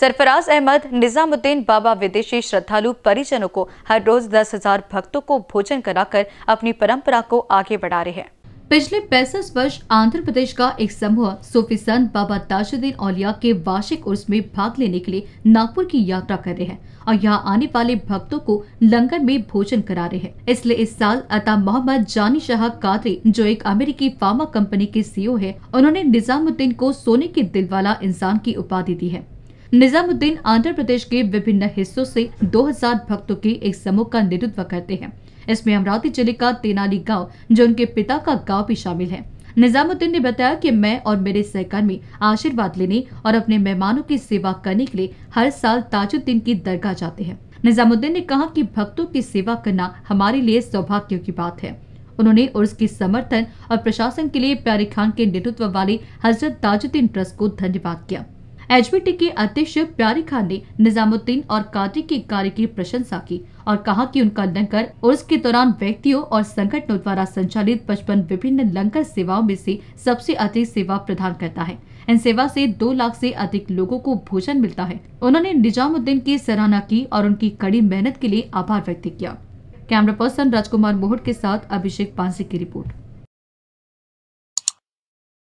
सरफराज अहमद निजामुद्दीन बाबा विदेशी श्रद्धालु परिजनों को हर रोज दस हजार भक्तों को भोजन कराकर अपनी परंपरा को आगे बढ़ा रहे हैं पिछले पैंसठ वर्ष आंध्र प्रदेश का एक समूह सूफी संत बाबा ताजुद्दीन औलिया के वार्षिक उर्स में भाग लेने के लिए नागपुर की यात्रा कर रहे हैं और यहाँ आने वाले भक्तों को लंगर में भोजन करा रहे हैं इसलिए इस साल अता मोहम्मद जानी शाह कादरी जो एक अमेरिकी फार्मा कंपनी के सीईओ है उन्होंने निजामुद्दीन को सोने के वाला इंसान की उपाधि दी है निजामुद्दीन आंध्र प्रदेश के विभिन्न हिस्सों से 2000 भक्तों के एक समूह का नेतृत्व करते हैं इसमें अमरावती जिले का तेनाली गांव जो उनके पिता का गांव भी शामिल है निजामुद्दीन ने बताया कि मैं और मेरे सहकर्मी आशीर्वाद लेने और अपने मेहमानों की सेवा करने के लिए हर साल ताजुद्दीन की दरगाह जाते हैं निजामुद्दीन ने कहा कि भक्तों की सेवा करना हमारे लिए सौभाग्य की बात है उन्होंने उर्स के समर्थन और प्रशासन के लिए प्यारे खान के नेतृत्व वाले हजरत ताजुद्दीन ट्रस्ट को धन्यवाद किया एचबीटी के अध्यक्ष प्यारी खान ने निजामुद्दीन और कादरी के कार्य की प्रशंसा की और कहा कि उनका लंगर उर्स के दौरान व्यक्तियों और संगठनों द्वारा संचालित पचपन विभिन्न लंगर सेवाओं में से सबसे अधिक सेवा प्रदान करता है इन सेवा से दो लाख से अधिक लोगों को भोजन मिलता है उन्होंने निजामुद्दीन की सराहना की और उनकी कड़ी मेहनत के लिए आभार व्यक्त किया कैमरा पर्सन राजकुमार मोहट के साथ अभिषेक पांसी की रिपोर्ट